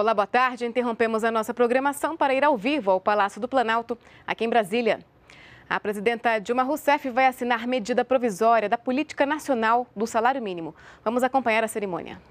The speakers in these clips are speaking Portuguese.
Olá, boa tarde. Interrompemos a nossa programação para ir ao vivo ao Palácio do Planalto, aqui em Brasília. A presidenta Dilma Rousseff vai assinar medida provisória da Política Nacional do Salário Mínimo. Vamos acompanhar a cerimônia.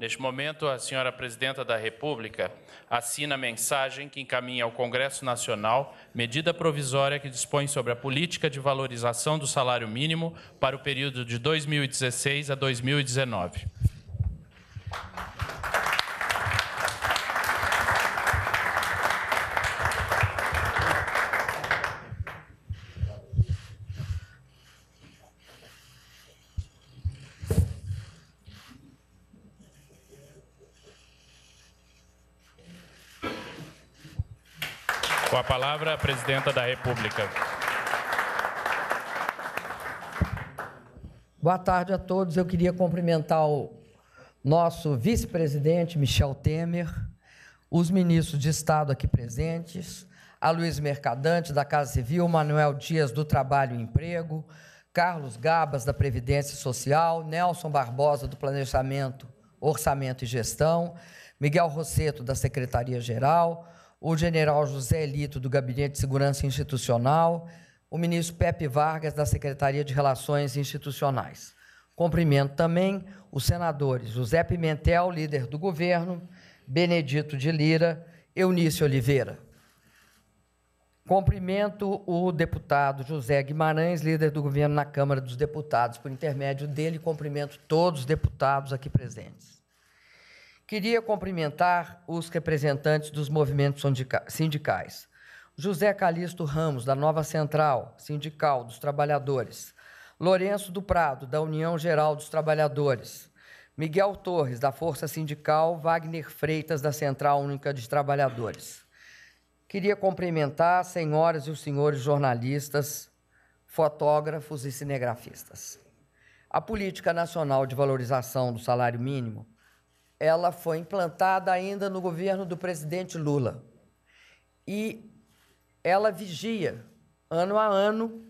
Neste momento, a senhora presidenta da República assina a mensagem que encaminha ao Congresso Nacional medida provisória que dispõe sobre a política de valorização do salário mínimo para o período de 2016 a 2019. a Presidenta da República. Boa tarde a todos. Eu queria cumprimentar o nosso vice-presidente, Michel Temer, os ministros de Estado aqui presentes, a Luiz Mercadante, da Casa Civil, Manuel Dias, do Trabalho e Emprego, Carlos Gabas, da Previdência Social, Nelson Barbosa, do Planejamento, Orçamento e Gestão, Miguel Rosseto, da Secretaria-Geral, o general José Elito, do Gabinete de Segurança Institucional, o ministro Pepe Vargas, da Secretaria de Relações Institucionais. Cumprimento também os senadores José Pimentel, líder do governo, Benedito de Lira, Eunice Oliveira. Cumprimento o deputado José Guimarães, líder do governo na Câmara dos Deputados. Por intermédio dele, cumprimento todos os deputados aqui presentes. Queria cumprimentar os representantes dos movimentos sindicais. José Calixto Ramos, da Nova Central Sindical dos Trabalhadores. Lourenço do Prado, da União Geral dos Trabalhadores. Miguel Torres, da Força Sindical. Wagner Freitas, da Central Única de Trabalhadores. Queria cumprimentar as senhoras e os senhores jornalistas, fotógrafos e cinegrafistas. A Política Nacional de Valorização do Salário Mínimo ela foi implantada ainda no governo do presidente Lula. E ela vigia ano a ano,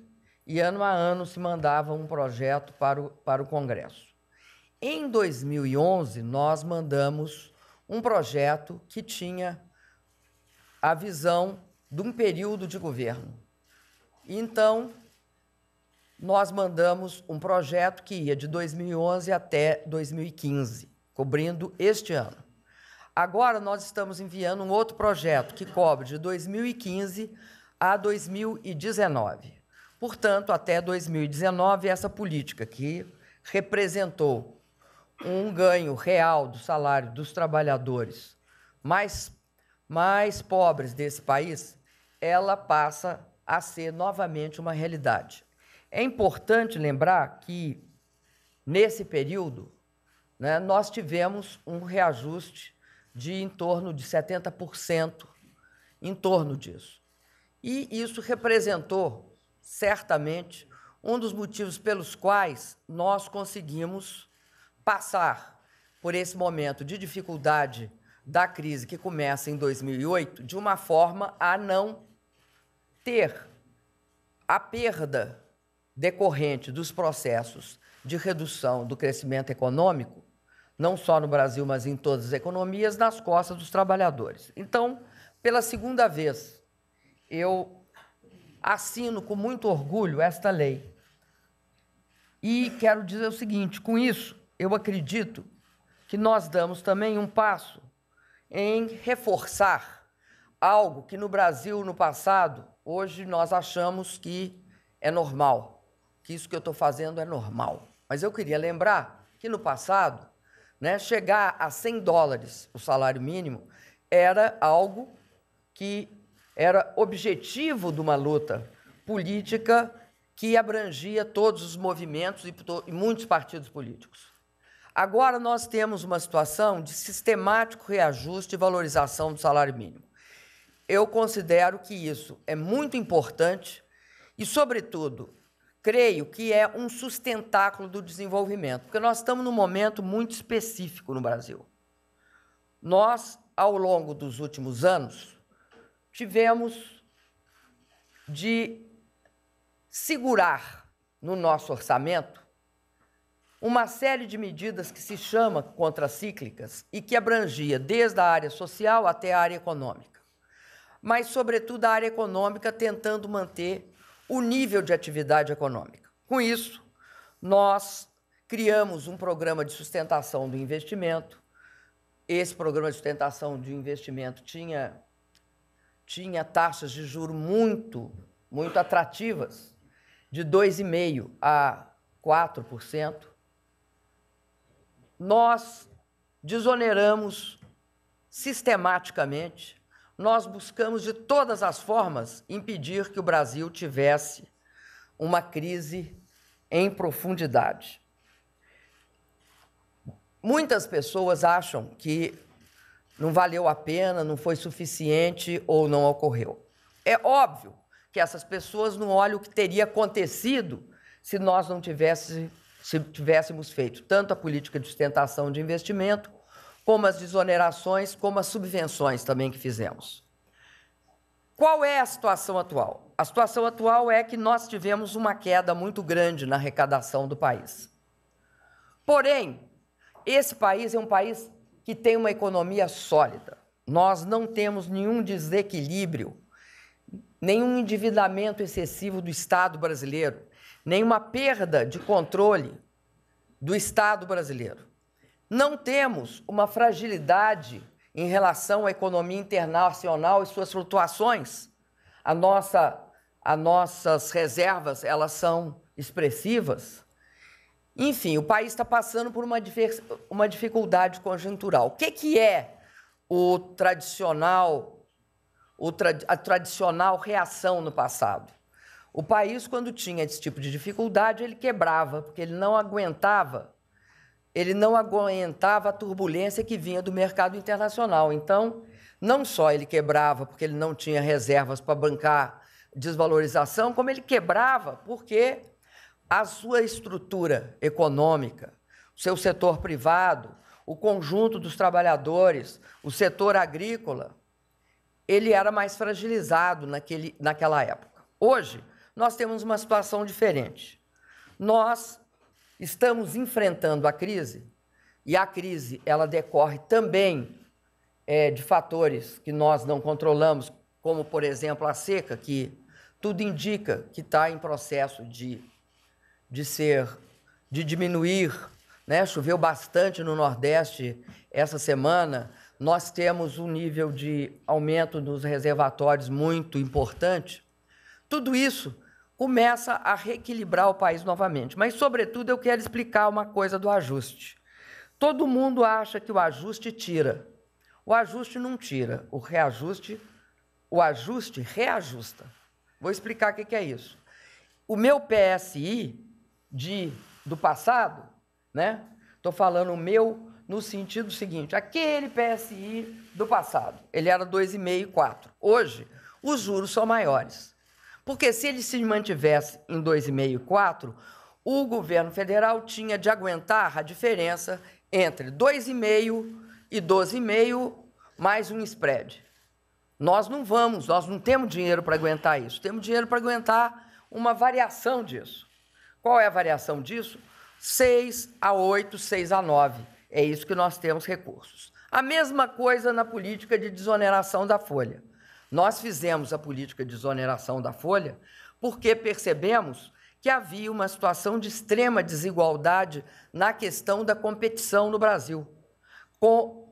e ano a ano se mandava um projeto para o, para o Congresso. Em 2011, nós mandamos um projeto que tinha a visão de um período de governo. Então, nós mandamos um projeto que ia de 2011 até 2015 cobrindo este ano. Agora nós estamos enviando um outro projeto que cobre de 2015 a 2019. Portanto, até 2019, essa política que representou um ganho real do salário dos trabalhadores mais, mais pobres desse país, ela passa a ser novamente uma realidade. É importante lembrar que, nesse período, né, nós tivemos um reajuste de em torno de 70%, em torno disso. E isso representou, certamente, um dos motivos pelos quais nós conseguimos passar por esse momento de dificuldade da crise que começa em 2008 de uma forma a não ter a perda decorrente dos processos de redução do crescimento econômico não só no Brasil, mas em todas as economias, nas costas dos trabalhadores. Então, pela segunda vez, eu assino com muito orgulho esta lei. E quero dizer o seguinte: com isso, eu acredito que nós damos também um passo em reforçar algo que no Brasil, no passado, hoje nós achamos que é normal, que isso que eu estou fazendo é normal. Mas eu queria lembrar que no passado né? Chegar a 100 dólares o salário mínimo era algo que era objetivo de uma luta política que abrangia todos os movimentos e, e muitos partidos políticos. Agora nós temos uma situação de sistemático reajuste e valorização do salário mínimo. Eu considero que isso é muito importante e, sobretudo, creio que é um sustentáculo do desenvolvimento, porque nós estamos num momento muito específico no Brasil. Nós, ao longo dos últimos anos, tivemos de segurar no nosso orçamento uma série de medidas que se chama contracíclicas e que abrangia desde a área social até a área econômica. Mas, sobretudo, a área econômica tentando manter o nível de atividade econômica. Com isso, nós criamos um programa de sustentação do investimento. Esse programa de sustentação do investimento tinha, tinha taxas de juro muito, muito atrativas, de 2,5% a 4%. Nós desoneramos sistematicamente nós buscamos de todas as formas impedir que o Brasil tivesse uma crise em profundidade. Muitas pessoas acham que não valeu a pena, não foi suficiente ou não ocorreu. É óbvio que essas pessoas não olham o que teria acontecido se nós não tivéssemos, se tivéssemos feito tanto a política de sustentação de investimento como as desonerações, como as subvenções também que fizemos. Qual é a situação atual? A situação atual é que nós tivemos uma queda muito grande na arrecadação do país. Porém, esse país é um país que tem uma economia sólida. Nós não temos nenhum desequilíbrio, nenhum endividamento excessivo do Estado brasileiro, nenhuma perda de controle do Estado brasileiro. Não temos uma fragilidade em relação à economia internacional e suas flutuações. A nossa, as nossas reservas elas são expressivas. Enfim, o país está passando por uma, uma dificuldade conjuntural. O que, que é o tradicional, o tra a tradicional reação no passado? O país, quando tinha esse tipo de dificuldade, ele quebrava, porque ele não aguentava ele não aguentava a turbulência que vinha do mercado internacional. Então, não só ele quebrava porque ele não tinha reservas para bancar desvalorização, como ele quebrava porque a sua estrutura econômica, o seu setor privado, o conjunto dos trabalhadores, o setor agrícola, ele era mais fragilizado naquele, naquela época. Hoje, nós temos uma situação diferente. Nós Estamos enfrentando a crise e a crise ela decorre também é, de fatores que nós não controlamos, como por exemplo a seca, que tudo indica que está em processo de, de ser, de diminuir. Né? Choveu bastante no Nordeste essa semana. Nós temos um nível de aumento nos reservatórios muito importante. Tudo isso começa a reequilibrar o país novamente. Mas, sobretudo, eu quero explicar uma coisa do ajuste. Todo mundo acha que o ajuste tira. O ajuste não tira, o reajuste, o ajuste reajusta. Vou explicar o que é isso. O meu PSI de, do passado, né? Estou falando o meu no sentido seguinte: aquele PSI do passado, ele era 2,5 e 4. Hoje, os juros são maiores. Porque se ele se mantivesse em 2,5 e 4, o governo federal tinha de aguentar a diferença entre 2,5 e 12,5 mais um spread. Nós não vamos, nós não temos dinheiro para aguentar isso. Temos dinheiro para aguentar uma variação disso. Qual é a variação disso? 6 a 8, 6 a 9. É isso que nós temos recursos. A mesma coisa na política de desoneração da folha. Nós fizemos a política de exoneração da folha porque percebemos que havia uma situação de extrema desigualdade na questão da competição no Brasil com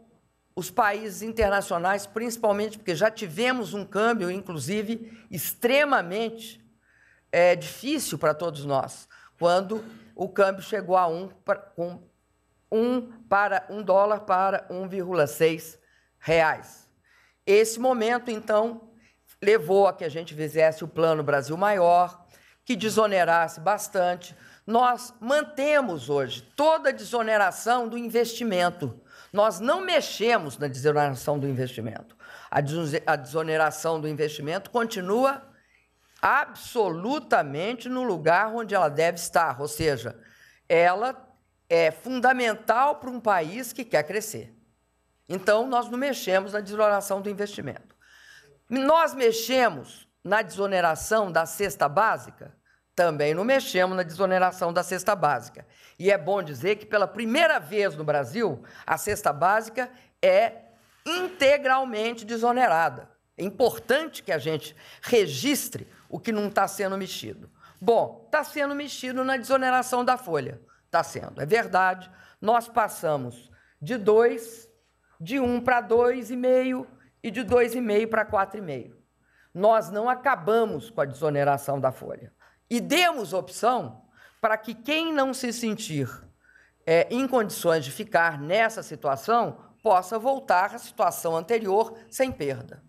os países internacionais, principalmente porque já tivemos um câmbio, inclusive, extremamente é, difícil para todos nós, quando o câmbio chegou a 1 um, um para um dólar para 1,6 reais. Esse momento, então, levou a que a gente fizesse o Plano Brasil Maior, que desonerasse bastante. Nós mantemos hoje toda a desoneração do investimento. Nós não mexemos na desoneração do investimento. A desoneração do investimento continua absolutamente no lugar onde ela deve estar, ou seja, ela é fundamental para um país que quer crescer. Então, nós não mexemos na desoneração do investimento. Nós mexemos na desoneração da cesta básica? Também não mexemos na desoneração da cesta básica. E é bom dizer que, pela primeira vez no Brasil, a cesta básica é integralmente desonerada. É importante que a gente registre o que não está sendo mexido. Bom, está sendo mexido na desoneração da folha. Está sendo, é verdade. Nós passamos de dois de 1 para 2,5 e de 2,5 para 4,5. Nós não acabamos com a desoneração da folha. E demos opção para que quem não se sentir é, em condições de ficar nessa situação possa voltar à situação anterior sem perda.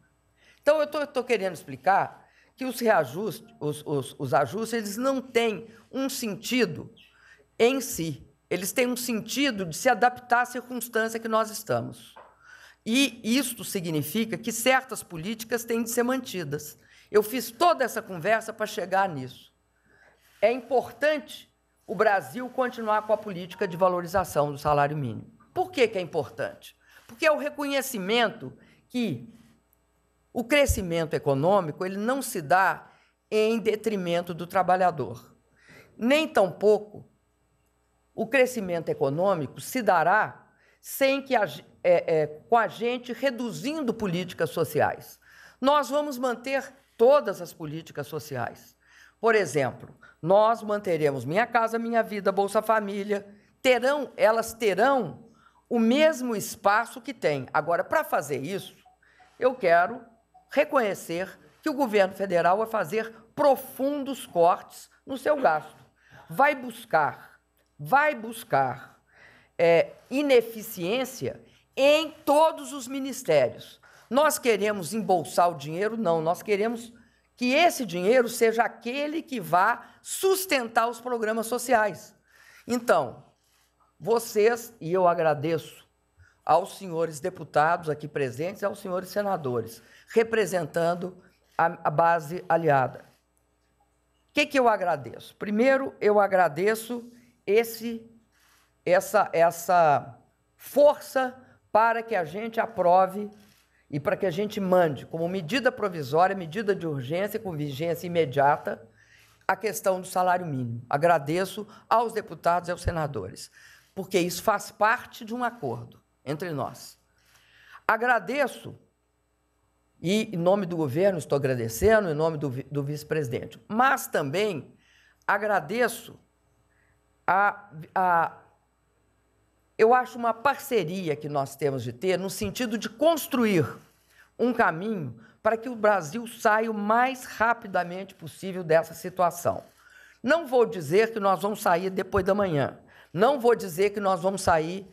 Então, eu estou querendo explicar que os reajustes, os, os, os ajustes, eles não têm um sentido em si. Eles têm um sentido de se adaptar à circunstância que nós estamos. E isto significa que certas políticas têm de ser mantidas. Eu fiz toda essa conversa para chegar nisso. É importante o Brasil continuar com a política de valorização do salário mínimo. Por que, que é importante? Porque é o reconhecimento que o crescimento econômico ele não se dá em detrimento do trabalhador, nem tampouco o crescimento econômico se dará sem que a, é, é, com a gente reduzindo políticas sociais. Nós vamos manter todas as políticas sociais. Por exemplo, nós manteremos Minha Casa Minha Vida, Bolsa Família, terão, elas terão o mesmo espaço que tem. Agora, para fazer isso, eu quero reconhecer que o governo federal vai fazer profundos cortes no seu gasto. Vai buscar vai buscar é, ineficiência em todos os ministérios. Nós queremos embolsar o dinheiro? Não, nós queremos que esse dinheiro seja aquele que vá sustentar os programas sociais. Então, vocês, e eu agradeço aos senhores deputados aqui presentes e aos senhores senadores, representando a, a base aliada. O que, que eu agradeço? Primeiro, eu agradeço esse essa essa força para que a gente aprove e para que a gente mande como medida provisória, medida de urgência com vigência imediata a questão do salário mínimo. Agradeço aos deputados e aos senadores, porque isso faz parte de um acordo entre nós. Agradeço e em nome do governo estou agradecendo, em nome do, do vice-presidente, mas também agradeço a, a, eu acho uma parceria que nós temos de ter no sentido de construir um caminho para que o Brasil saia o mais rapidamente possível dessa situação. Não vou dizer que nós vamos sair depois da manhã, não vou dizer que nós vamos sair,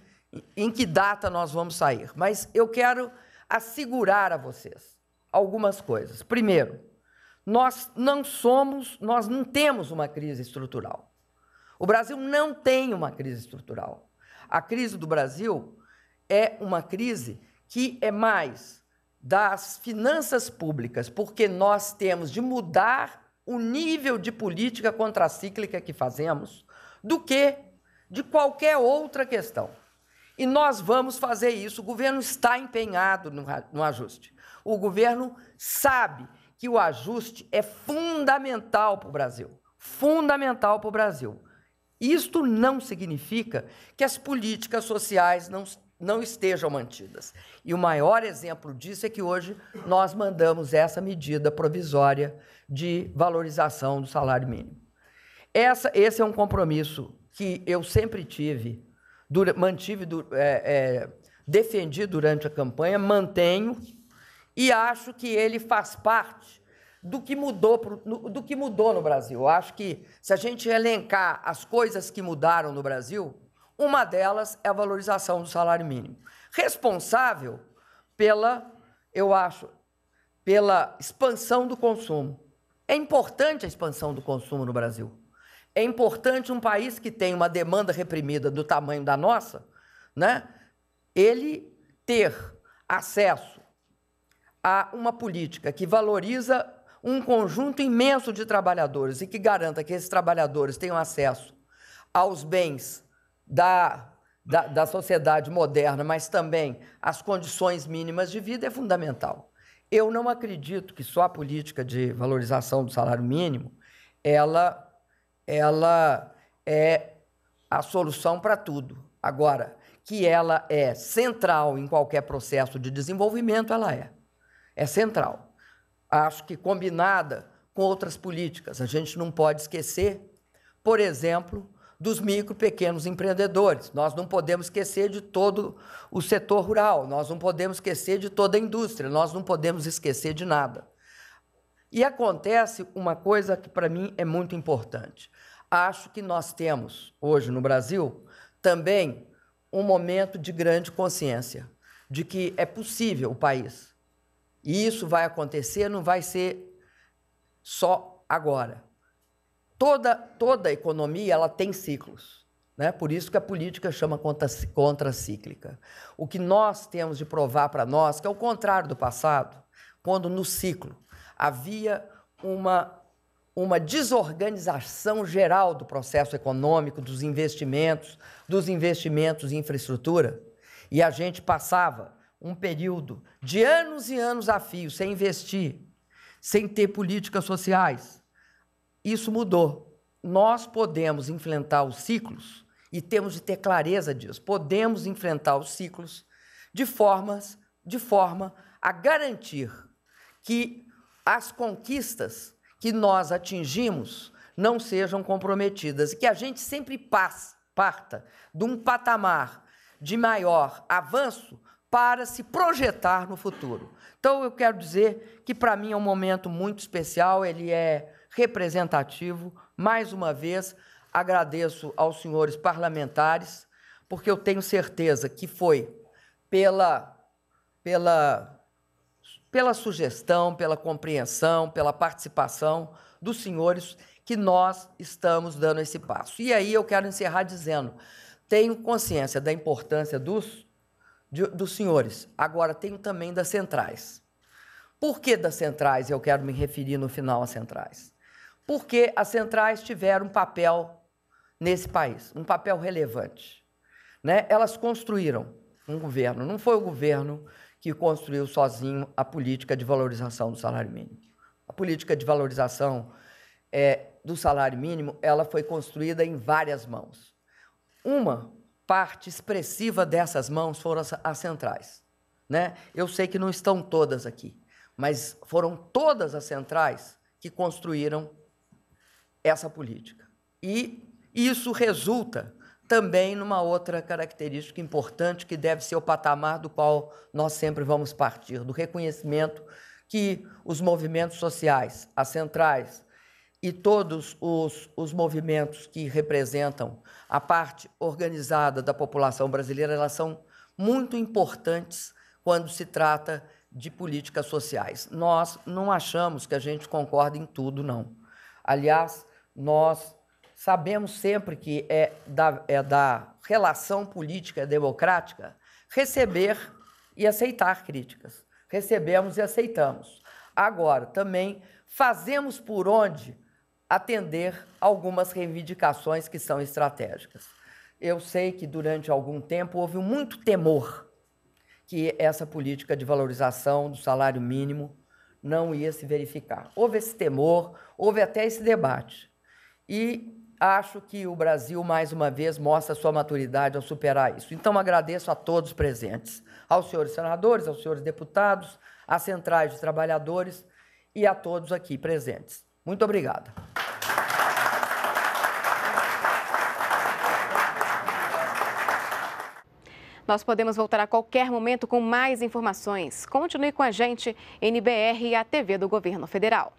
em que data nós vamos sair, mas eu quero assegurar a vocês algumas coisas. Primeiro, nós não somos, nós não temos uma crise estrutural. O Brasil não tem uma crise estrutural. A crise do Brasil é uma crise que é mais das finanças públicas, porque nós temos de mudar o nível de política contracíclica que fazemos, do que de qualquer outra questão. E nós vamos fazer isso. O governo está empenhado no, ajuste. O governo sabe que o ajuste é fundamental para o Brasil. Fundamental para o Brasil. Isto não significa que as políticas sociais não, não estejam mantidas. E o maior exemplo disso é que hoje nós mandamos essa medida provisória de valorização do salário mínimo. Essa, esse é um compromisso que eu sempre tive, dura, mantive, du, é, é, defendi durante a campanha, mantenho e acho que ele faz parte do que mudou, do que mudou no Brasil. Eu acho que se a gente elencar as coisas que mudaram no Brasil, uma delas é a valorização do salário mínimo, responsável pela, eu acho, pela expansão do consumo. É importante a expansão do consumo no Brasil. É importante um país que tem uma demanda reprimida do tamanho da nossa, né? Ele ter acesso a uma política que valoriza um conjunto imenso de trabalhadores e que garanta que esses trabalhadores tenham acesso aos bens da, da, da sociedade moderna, mas também às condições mínimas de vida, é fundamental. Eu não acredito que só a política de valorização do salário mínimo ela, ela é a solução para tudo. Agora, que ela é central em qualquer processo de desenvolvimento, ela é. É central acho que combinada com outras políticas. A gente não pode esquecer, por exemplo, dos micro pequenos empreendedores. Nós não podemos esquecer de todo o setor rural, nós não podemos esquecer de toda a indústria, nós não podemos esquecer de nada. E acontece uma coisa que para mim é muito importante. Acho que nós temos hoje no Brasil também um momento de grande consciência de que é possível o país e isso vai acontecer, não vai ser só agora. Toda, toda economia ela tem ciclos. Né? Por isso que a política chama contracíclica. O que nós temos de provar para nós, que é o contrário do passado, quando no ciclo havia uma, uma desorganização geral do processo econômico, dos investimentos, dos investimentos em infraestrutura, e a gente passava um período de anos e anos a fio sem investir, sem ter políticas sociais. Isso mudou. Nós podemos enfrentar os ciclos e temos de ter clareza disso. Podemos enfrentar os ciclos de formas, de forma a garantir que as conquistas que nós atingimos não sejam comprometidas e que a gente sempre passe, parta de um patamar de maior avanço para se projetar no futuro. Então, eu quero dizer que para mim é um momento muito especial, ele é representativo. Mais uma vez, agradeço aos senhores parlamentares, porque eu tenho certeza que foi pela, pela, pela sugestão, pela compreensão, pela participação dos senhores que nós estamos dando esse passo. E aí eu quero encerrar dizendo: tenho consciência da importância dos de, dos senhores. Agora, tenho também das centrais. Por que das centrais? Eu quero me referir no final às centrais. Porque as centrais tiveram um papel nesse país, um papel relevante. Né? Elas construíram um governo. Não foi o governo que construiu sozinho a política de valorização do salário mínimo. A política de valorização é, do salário mínimo ela foi construída em várias mãos. Uma parte expressiva dessas mãos foram as, as centrais. Né? Eu sei que não estão todas aqui, mas foram todas as centrais que construíram essa política. E isso resulta também numa outra característica importante que deve ser o patamar do qual nós sempre vamos partir, do reconhecimento que os movimentos sociais, as centrais, e todos os, os movimentos que representam a parte organizada da população brasileira, elas são muito importantes quando se trata de políticas sociais. Nós não achamos que a gente concorda em tudo, não. Aliás, nós sabemos sempre que é da, é da relação política democrática receber e aceitar críticas. Recebemos e aceitamos. Agora, também fazemos por onde atender algumas reivindicações que são estratégicas. Eu sei que durante algum tempo houve muito temor que essa política de valorização do salário mínimo não ia se verificar. Houve esse temor, houve até esse debate. E acho que o Brasil, mais uma vez, mostra sua maturidade ao superar isso. Então, agradeço a todos presentes, aos senhores senadores, aos senhores deputados, às centrais de trabalhadores e a todos aqui presentes. Muito obrigada. Nós podemos voltar a qualquer momento com mais informações. Continue com a gente, NBR e a TV do Governo Federal.